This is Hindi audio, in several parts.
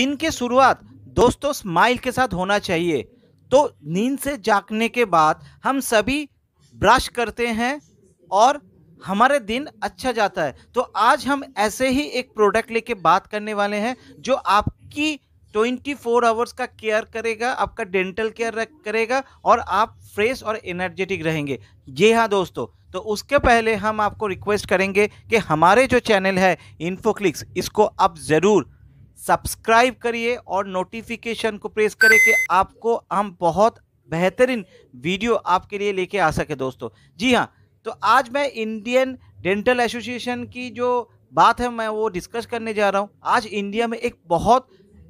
दिन की शुरुआत दोस्तों स्माइल के साथ होना चाहिए तो नींद से जागने के बाद हम सभी ब्रश करते हैं और हमारे दिन अच्छा जाता है तो आज हम ऐसे ही एक प्रोडक्ट लेके बात करने वाले हैं जो आपकी 24 फोर आवर्स का केयर करेगा आपका डेंटल केयर करेगा और आप फ्रेश और एनर्जेटिक रहेंगे ये हाँ दोस्तों तो उसके पहले हम आपको रिक्वेस्ट करेंगे कि हमारे जो चैनल है इन्फोक्लिक्स इसको आप ज़रूर सब्सक्राइब करिए और नोटिफिकेशन को प्रेस करें कि आपको हम बहुत बेहतरीन वीडियो आपके लिए लेके आ सके दोस्तों जी हाँ तो आज मैं इंडियन डेंटल एसोसिएशन की जो बात है मैं वो डिस्कस करने जा रहा हूँ आज इंडिया में एक बहुत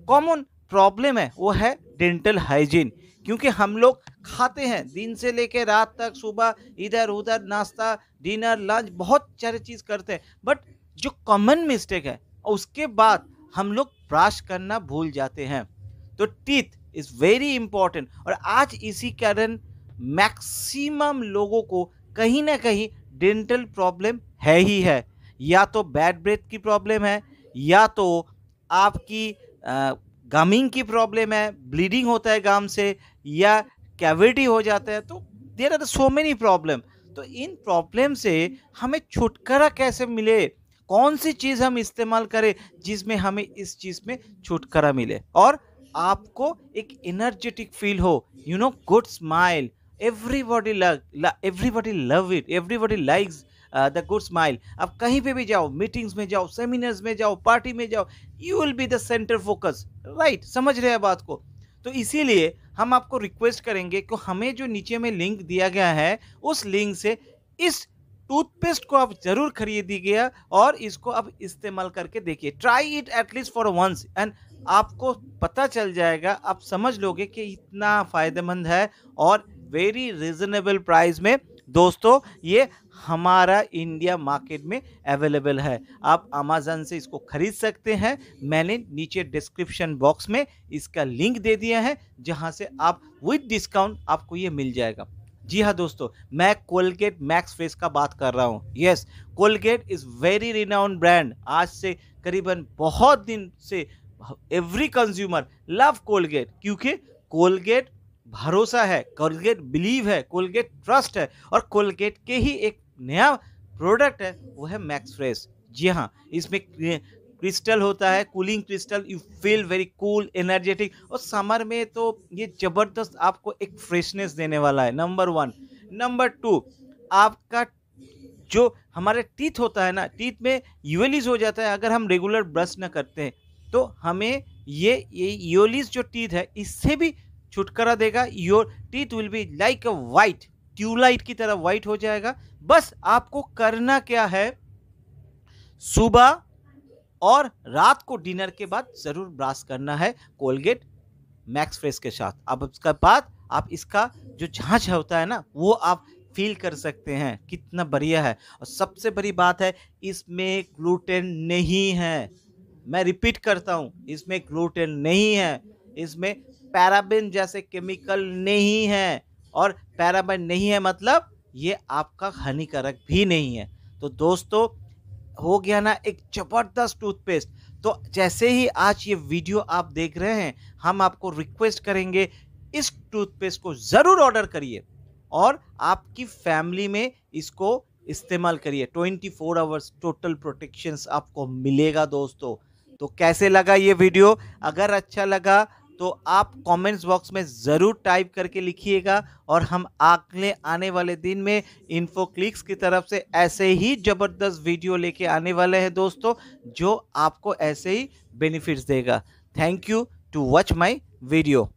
कॉमन प्रॉब्लम है वो है डेंटल हाइजीन क्योंकि हम लोग खाते हैं दिन से लेकर रात तक सुबह इधर उधर नाश्ता डिनर लंच बहुत सारी चीज़ करते हैं बट जो कॉमन मिस्टेक है उसके बाद हम लोग ब्रश करना भूल जाते हैं तो टीथ इज़ वेरी इंपॉर्टेंट और आज इसी कारण मैक्सिमम लोगों को कहीं ना कहीं डेंटल प्रॉब्लम है ही है या तो बैड ब्रेथ की प्रॉब्लम है या तो आपकी गमिंग की प्रॉब्लम है ब्लीडिंग होता है गाम से या कैविटी हो जाता है तो there are so many problem तो इन प्रॉब्लम से हमें छुटकारा कैसे मिले कौन सी चीज़ हम इस्तेमाल करें जिसमें हमें इस चीज़ में छुटकारा मिले और आपको एक एनर्जेटिक फील हो you know good smile everybody लग everybody love it everybody likes the good smile आप कहीं पे भी जाओ मीटिंग्स में जाओ सेमिनार्स में जाओ पार्टी में जाओ you will be the centre focus right समझ रहे हैं बात को तो इसीलिए हम आपको रिक्वेस्ट करेंगे कि हमें जो नीचे में लिंक दिया गया है उस लिंक से इस टूथपेस्ट को आप जरूर खरीदिएगा और इसको आप इस्तेमाल करके देखिए try it at least for once and आपको पता चल जाएगा आप समझ लोगे कि इतना फ़ायदेमंद है और वेरी रिजनेबल प्राइस में दोस्तों ये हमारा इंडिया मार्केट में अवेलेबल है आप अमेज़न से इसको ख़रीद सकते हैं मैंने नीचे डिस्क्रिप्शन बॉक्स में इसका लिंक दे दिया है जहां से आप विद डिस्काउंट आपको ये मिल जाएगा जी हाँ दोस्तों मैं कोलगेट मैक्स फेस का बात कर रहा हूँ yes Colgate is very renowned brand आज से करीबन बहुत दिन से एवरी कंज्यूमर लव कोलगेट क्योंकि कोलगेट भरोसा है कोलगेट बिलीव है कोलगेट ट्रस्ट है और कोलगेट के ही एक नया प्रोडक्ट है वो है मैक्स फ्रेश जी हाँ इसमें क्रिस्टल होता है cooling crystal you feel very cool energetic और समर में तो ये ज़बरदस्त आपको एक फ्रेशनेस देने वाला है नंबर वन नंबर टू आपका जो हमारे टीथ होता है ना टीथ में यूएलिस हो जाता है अगर हम रेगुलर ब्रश ना करते हैं तो हमें ये ये यूएलिस जो टीथ है इससे भी छुटकारा देगा your teeth will be like a white tube light की तरह वाइट हो जाएगा बस आपको करना क्या है सुबह और रात को डिनर के बाद ज़रूर ब्राश करना है कोलगेट मैक्स फ्रेश के साथ अब उसके बाद आप इसका जो झाँच होता है ना वो आप फील कर सकते हैं कितना बढ़िया है और सबसे बड़ी बात है इसमें ग्लूटेन नहीं है मैं रिपीट करता हूँ इसमें ग्लूटेन नहीं है इसमें पैराबिन जैसे केमिकल नहीं है और पैराबिन नहीं है मतलब ये आपका हानिकारक भी नहीं है तो दोस्तों हो गया ना एक ज़बरदस्त टूथपेस्ट तो जैसे ही आज ये वीडियो आप देख रहे हैं हम आपको रिक्वेस्ट करेंगे इस टूथपेस्ट को ज़रूर ऑर्डर करिए और आपकी फैमिली में इसको इस्तेमाल करिए 24 फोर आवर्स टोटल प्रोटेक्शंस आपको मिलेगा दोस्तों तो कैसे लगा ये वीडियो अगर अच्छा लगा तो आप कमेंट्स बॉक्स में ज़रूर टाइप करके लिखिएगा और हम अगले आने वाले दिन में इन्फो क्लिक्स की तरफ से ऐसे ही ज़बरदस्त वीडियो लेके आने वाले हैं दोस्तों जो आपको ऐसे ही बेनिफिट्स देगा thank you to watch my video